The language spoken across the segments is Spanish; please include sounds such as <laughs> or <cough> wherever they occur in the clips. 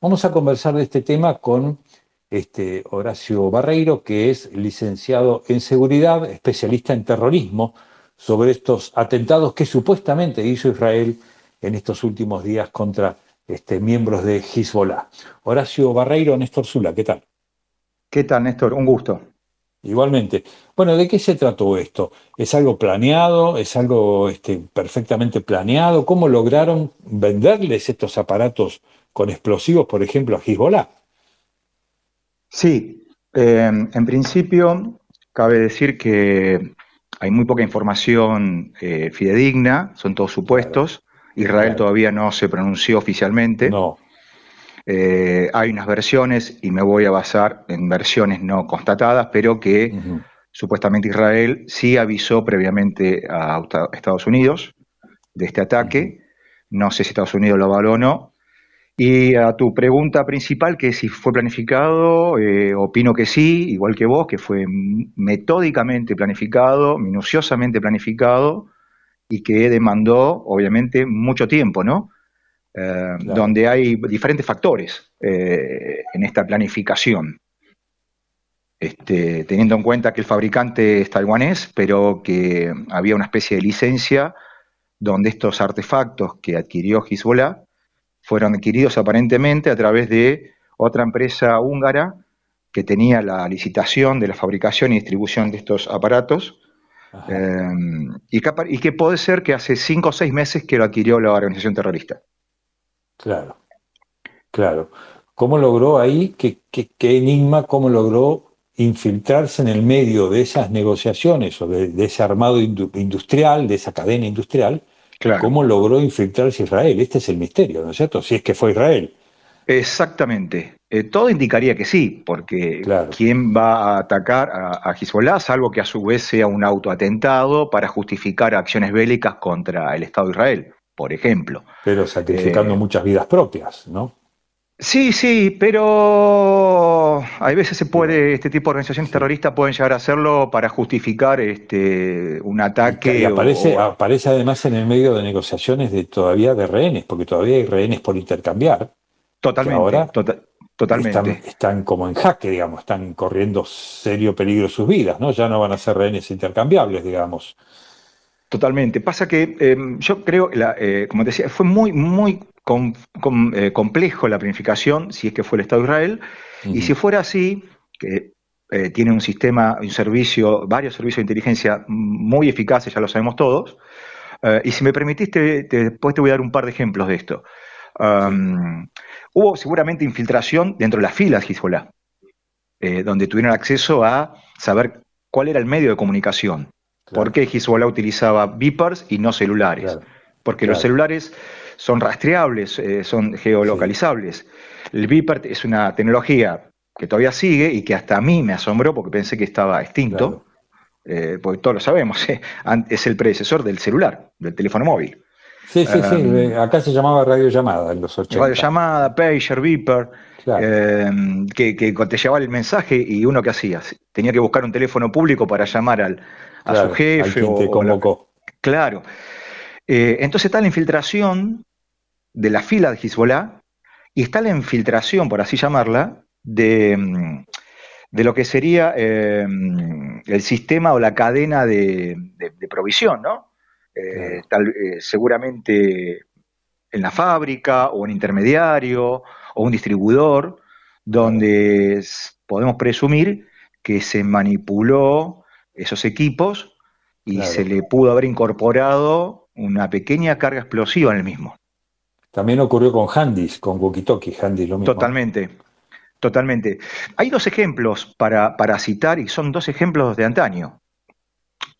Vamos a conversar de este tema con este, Horacio Barreiro, que es licenciado en seguridad, especialista en terrorismo, sobre estos atentados que supuestamente hizo Israel en estos últimos días contra este, miembros de Hezbollah. Horacio Barreiro, Néstor Zula, ¿qué tal? ¿Qué tal, Néstor? Un gusto. Igualmente. Bueno, ¿de qué se trató esto? ¿Es algo planeado? ¿Es algo este, perfectamente planeado? ¿Cómo lograron venderles estos aparatos? con explosivos, por ejemplo, a Hezbollah. Sí, em, en principio cabe decir que hay muy poca información eh, fidedigna, son todos supuestos. Israel todavía no se pronunció oficialmente. No. Eh, hay unas versiones, y me voy a basar en versiones no constatadas, pero que supuestamente Israel sí avisó previamente a Estados Unidos de este ataque. No sé si Estados Unidos lo avaló o no. Y a tu pregunta principal, que si fue planificado, eh, opino que sí, igual que vos, que fue metódicamente planificado, minuciosamente planificado y que demandó, obviamente, mucho tiempo, ¿no? Eh, donde hay diferentes factores eh, en esta planificación. Este, teniendo en cuenta que el fabricante es taiwanés, pero que había una especie de licencia donde estos artefactos que adquirió Hezbollah fueron adquiridos aparentemente a través de otra empresa húngara que tenía la licitación de la fabricación y distribución de estos aparatos. Eh, y, que, puede ser que hace cinco o seis meses que lo adquirió la organización terrorista. Claro, claro. ¿Cómo logró ahí, qué, enigma, cómo logró infiltrarse en el medio de esas negociaciones o de, de ese armado industrial, de esa cadena industrial, ¿Cómo logró infiltrarse Israel? Este es el misterio, ¿no es cierto? Si es que fue Israel. Exactamente. Eh, todo indicaría que sí, porque ¿quién va a atacar a, a, Hezbollah, salvo que a su vez sea un autoatentado para justificar acciones bélicas contra el Estado de Israel, por ejemplo? Pero sacrificando eh, muchas vidas propias, ¿no? Sí, sí, pero hay veces se puede, este tipo de organizaciones terroristas pueden llegar a hacerlo para justificar este, un ataque. Y aparece, además en el medio de negociaciones de todavía de rehenes, porque todavía hay rehenes por intercambiar. Totalmente. Ahora tota-, totalmente. Están, están, como en jaque, digamos, están corriendo serio peligro sus vidas, ¿no? Ya no van a ser rehenes intercambiables, digamos. Totalmente. Pasa que em, yo creo, eh, como decía, fue muy, muy eh, complejo la planificación, si es que fue el Estado de Israel, y si fuera así, que eh, tiene un sistema, un servicio, varios servicios de inteligencia muy eficaces, ya lo sabemos todos, y si me permitiste, después te voy a dar un par de ejemplos de esto. Hubo seguramente infiltración dentro de las filas de donde tuvieron acceso a saber cuál era el medio de comunicación ¿Por qué Hezbollah utilizaba beepers y no celulares? Porque los celulares son rastreables, eh, son geolocalizables. El beeper es una tecnología que todavía sigue y que hasta a mí me asombró porque pensé que estaba extinto, eh, porque todos lo sabemos, <laughs> eh, es el predecesor del celular, del teléfono móvil. Sí, sí, sí, em, acá se llamaba radiollamada en los 80. Radiollamada, pager, beeper. Em, que, te llevaba el mensaje y uno que hacía... tenía que buscar un teléfono público para llamar al, a su jefe. o, claro. Eh, entonces está la infiltración de la fila de Hezbollah y está la infiltración, por así llamarla, de, em, de lo que sería em, el sistema o la cadena de, provisión, ¿no? Eh, eh, seguramente en la fábrica o en intermediario o un distribuidor donde podemos presumir que se manipuló esos equipos y se le pudo haber incorporado una pequeña carga explosiva en el mismo. También ocurrió con Handys, con Wokitoki, Handys lo mismo. Totalmente, totalmente. Hay dos ejemplos para, citar y son dos ejemplos de antaño.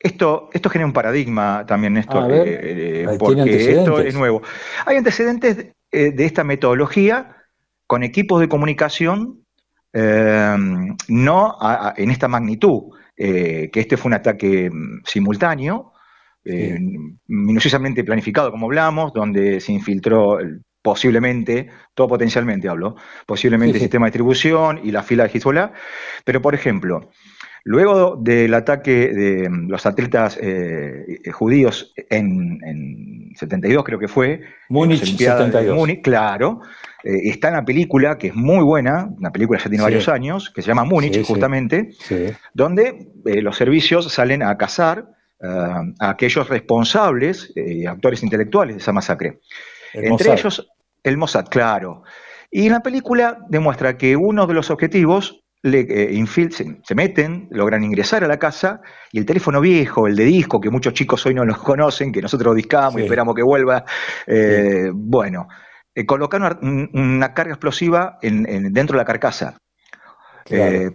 Esto, esto genera un paradigma también, Néstor, eh, eh, porque esto es nuevo. Hay antecedentes eh, de esta metodología con equipos de comunicación em, no en esta magnitud, eh, que este fue un ataque mm, simultáneo, eh, minuciosamente planificado, como hablamos, donde se infiltró posiblemente, todo potencialmente hablo, posiblemente el sistema de distribución y la fila de Hezbollah. Pero, por ejemplo, Luego del ataque de mm, los atletas eh, eh, judíos en, 72, creo que fue. Múnich, 72. claro. Eh, está una película, que es muy buena, una película que ya tiene varios años, que se llama Múnich, justamente, donde los servicios salen a cazar a aquellos responsables, actores intelectuales de esa masacre. Entre ellos, el Mossad, claro. Y la película demuestra que uno de los objetivos eh, se, meten, logran ingresar a la casa y el teléfono viejo, el de disco, que muchos chicos hoy no los conocen, que nosotros discamos y esperamos que vuelva, eh, bueno, eh, colocaron una, carga explosiva en, dentro de la carcasa.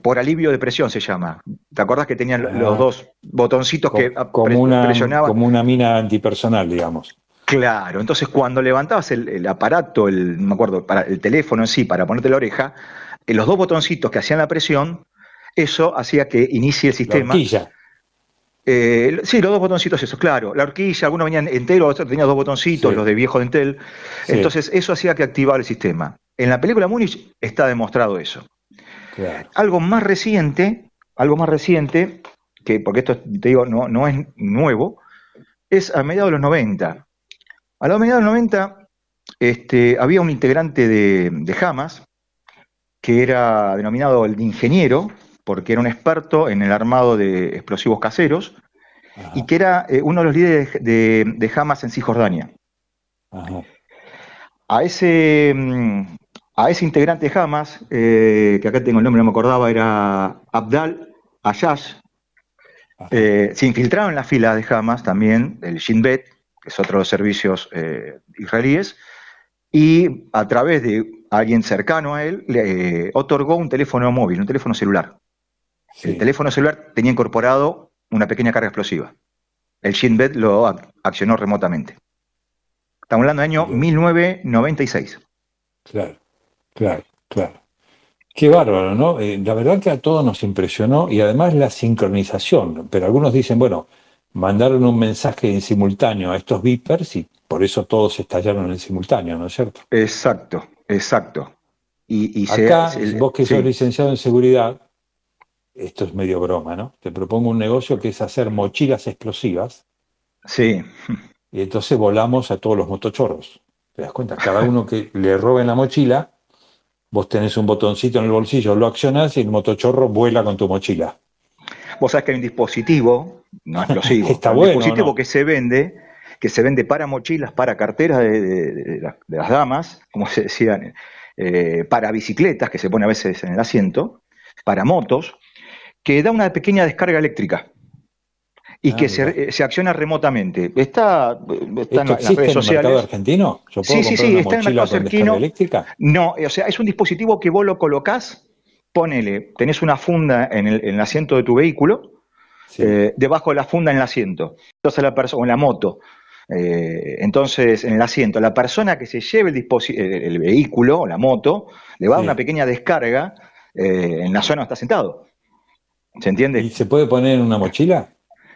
por alivio de presión se llama. ¿Te acordás que tenían ah. los dos botoncitos que presionaban? Como una mina antipersonal, digamos. Claro, entonces cuando levantabas el, aparato, el, me acuerdo, para, el teléfono en sí, para ponerte la oreja, los dos botoncitos que hacían la presión, eso hacía que inicie el sistema. La horquilla. Eh, sí, los dos botoncitos eso, claro. La horquilla, algunos venían enteros, otros tenían dos botoncitos, los de viejo dentel. Entonces, eso hacía que activaba el sistema. En la película Múnich está demostrado eso. Algo más reciente, algo más reciente, que porque esto te digo, no, no es nuevo, es a mediados de los 90. A la mediados de los 90 este, había un integrante de, de Hamas, que era denominado el ingeniero, porque era un experto en el armado de explosivos caseros, y que era eh, uno de los líderes de, Hamas en Cisjordania. Mm, a ese, integrante de Hamas, eh, que acá tengo el nombre, no me acordaba, era Abdal Ayash, eh, se infiltraron en las filas de Hamas también, el Shin Bet, que es otro de los servicios israelíes, y a través de alguien cercano a él le eh, otorgó un teléfono móvil, un teléfono celular. El teléfono celular tenía incorporado una pequeña carga explosiva. El Shin Bet lo accionó remotamente. Estamos hablando del año 1996. Claro, claro, claro. Qué bárbaro, ¿no? Eh, la verdad que a todos nos impresionó y además la sincronización. Pero algunos dicen, bueno, mandaron un mensaje en simultáneo a estos vipers y por eso todos estallaron en simultáneo, ¿no es cierto? Exacto, Exacto. Y, Acá, vos que sos licenciado en seguridad, esto es medio broma, ¿no? Te propongo un negocio que es hacer mochilas explosivas. Sí. Y entonces volamos a todos los motochorros. ¿Te das cuenta? Cada uno que le roben la mochila, vos tenés un botoncito en el bolsillo, lo accionás y el motochorro vuela con tu mochila. Vos sabés que hay un dispositivo, no explosivo, <laughs> Está un dispositivo que se vende que se vende para mochilas, para carteras de, las, damas, como se decían, eh, para bicicletas, que se pone a veces en el asiento, para motos, que da una pequeña descarga eléctrica y ah, que se, acciona remotamente. Está, en las redes sociales. en el mercado argentino? sí, sí, sí, está en el mercado argentino. Eléctrica? No, o sea, es un dispositivo que vos lo colocás, ponele, tenés una funda en el, asiento de tu vehículo, eh, debajo de la funda en el asiento, entonces la persona, o en la moto, eh, entonces, en el asiento, la persona que se lleve el, vehículo o la moto le va a dar una pequeña descarga eh, en la zona donde está sentado. ¿Se entiende? ¿Y se puede poner en una mochila?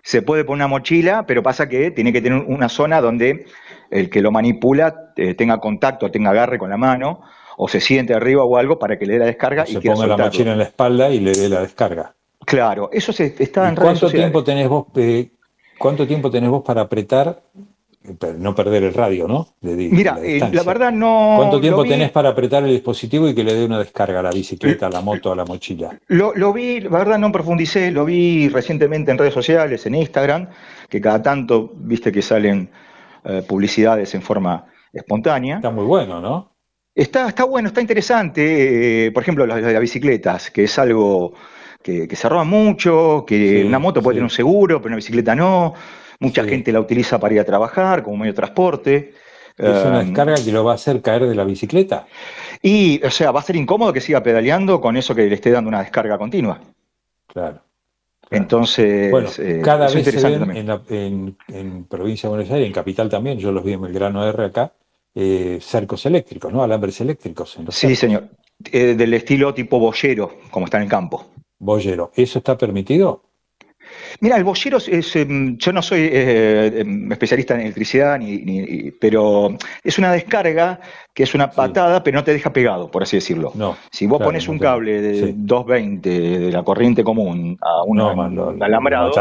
Se puede poner una mochila, pero pasa que tiene que tener una zona donde el que lo manipula eh, tenga contacto, tenga agarre con la mano, o se siente arriba o algo para que le dé la descarga. y se ponga la mochila en la espalda y le dé la descarga. Claro, eso está en ¿Cuánto tiempo ¿Cuánto tiempo tenés vos para apretar no perder el radio, ¿no? Mira, la, eh, verdad no. ¿Cuánto tiempo tenés para apretar el dispositivo y que le dé una descarga a la bicicleta, a la moto, a la mochila? Lo, vi, la verdad no profundicé, lo vi recientemente en redes sociales, en Instagram, que cada tanto viste que salen eh, publicidades en forma espontánea. Está muy bueno, ¿no? Está, está bueno, está interesante. Eh, por ejemplo, las, las bicicletas, que es algo que, se roba mucho, que una moto puede tener un seguro, pero una bicicleta no. Mucha gente la utiliza para ir a trabajar como medio de transporte. Es una em, descarga que lo va a hacer caer de la bicicleta. Y, o sea, va a ser incómodo que siga pedaleando con eso que le esté dando una descarga continua. Claro. Entonces, eh, cada vez se en, provincia de Buenos Aires, en capital también, yo los vi en grano R acá, eh, cercos eléctricos, ¿no? Alambres eléctricos. sí, señor. Eh, del estilo tipo boyero, como está en el campo. Boyero. ¿Eso está permitido? Mira, el bollero es, em, yo no soy eh, em, especialista en electricidad, ni, pero es una descarga que es una patada, pero no te deja pegado, por así decirlo. si vos pones un cable de 220 de la corriente común a un alambrado,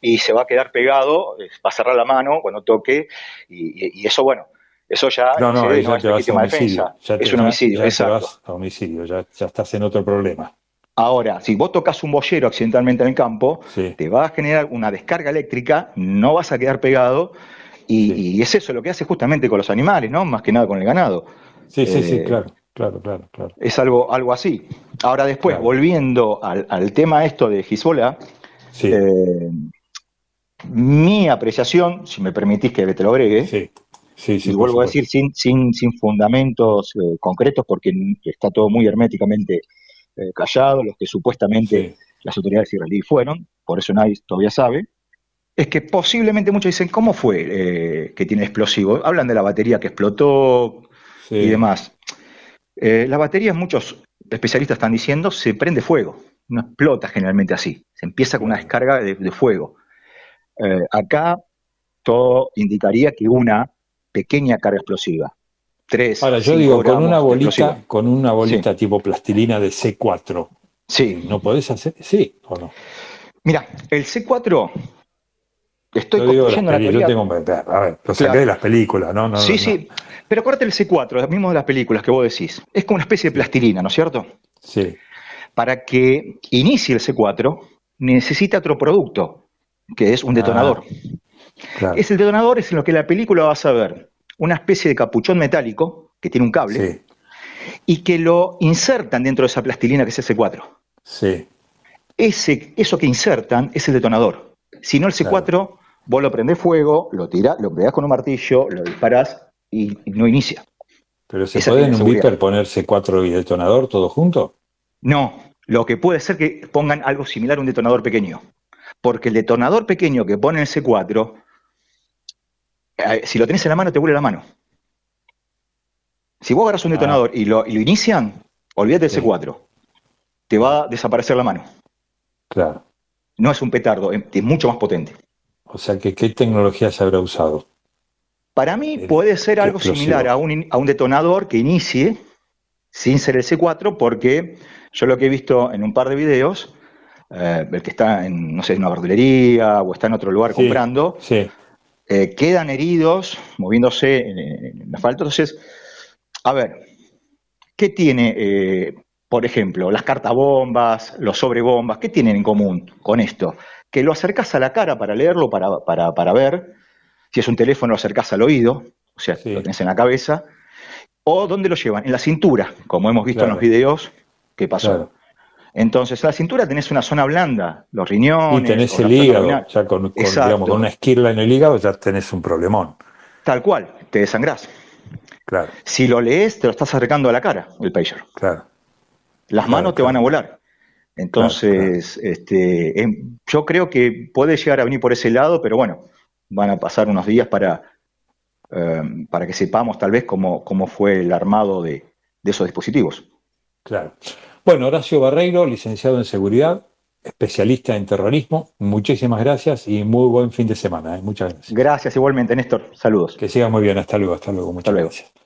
y se va a quedar pegado, va a cerrar la mano cuando toque, y, eso, bueno, eso ya no, es es un homicidio. exacto. homicidio, ya, estás en otro problema. Ahora, si vos tocas un bollero accidentalmente en el campo, te va a generar una descarga eléctrica, no vas a quedar pegado, y, es eso lo que hace justamente con los animales, ¿no? Más que nada con el ganado. Sí, sí, sí, eh, claro, claro, claro, claro. Es algo, algo así. Ahora después, volviendo al, tema esto de Gisola, eh, mi apreciación, si me permitís que te lo agregue, sí. y vuelvo a decir sin, sin, sin fundamentos eh, concretos porque está todo muy herméticamente eh, callados, los que supuestamente las autoridades israelíes fueron, por eso nadie todavía sabe, es que posiblemente muchos dicen, ¿cómo fue eh, que tiene explosivo? Hablan de la batería que explotó y demás. La eh, las baterías, muchos especialistas están diciendo, se prende fuego, no explota generalmente así, se empieza con una descarga de, fuego. acá todo indicaría que una pequeña carga explosiva, Ahora, yo digo, con una bolita, con una bolita tipo plastilina de C4. Sí. ¿No podés hacer? Sí, o no. Mira, el C4 Estoy construyendo la película. Yo tengo, a ver, lo saqué de las películas, ¿no? sí, sí. Pero acuérdate el C4, el mismo de las películas que vos decís. Es como una especie de plastilina, ¿no es cierto? Sí. Para que inicie el C4, necesita otro producto, que es un ah, detonador. claro. Ese detonador es en lo que la película va a ver una especie de capuchón metálico que tiene un cable y que lo insertan dentro de esa plastilina que es el C4. Ese, eso que insertan es el detonador. Si no, el C4, vos lo prendés fuego, lo tirás, lo pegás con un martillo, lo disparás y no inicia. ¿Pero se puede en un Viper poner C4 y detonador todo junto? No, lo que puede ser que pongan algo similar a un detonador pequeño. Porque el detonador pequeño que pone el C4 si lo tenés en la mano, te vuelve la mano. Si vos agarras un ah. detonador y lo, inician, olvídate del C4. Te va a desaparecer la mano. Claro. No es un petardo, em, es mucho más potente. O sea, que, ¿qué tecnología se habrá usado? Para mí puede ser algo similar a un, detonador que inicie sin ser el C4, porque yo lo que he visto en un par de videos, eh, el que está en, no sé, en una verdulería o está en otro lugar comprando, sí. Eh, quedan heridos moviéndose en, el asfalto. Entonces, a ver, ¿qué tiene, eh, por ejemplo, las cartabombas, los sobrebombas, qué tienen en común con esto? Que lo acercas a la cara para leerlo, para, ver. Si es un teléfono, lo acercas al oído, o sea, lo tenés en la cabeza. ¿O dónde lo llevan? En la cintura, como hemos visto en los videos que pasó. Entonces, la cintura tenés una zona blanda, los riñones. Y tenés el hígado, ya con, una esquirla en el hígado ya tenés un problemón. Tal cual, te desangrás. Claro. Si lo lees, te lo estás acercando a la cara, el pager. Claro. Las manos te van a volar. Entonces, Este, em, yo creo que puede llegar a venir por ese lado, pero bueno, van a pasar unos días para, em, para que sepamos tal vez cómo, fue el armado de, de esos dispositivos. Claro. Bueno, Horacio Barreiro, licenciado en seguridad, especialista en terrorismo, muchísimas gracias y muy buen fin de semana. ¿eh? Muchas gracias. Gracias igualmente, Néstor. Saludos. Que sigas muy bien. Hasta luego. Hasta luego. Muchas gracias.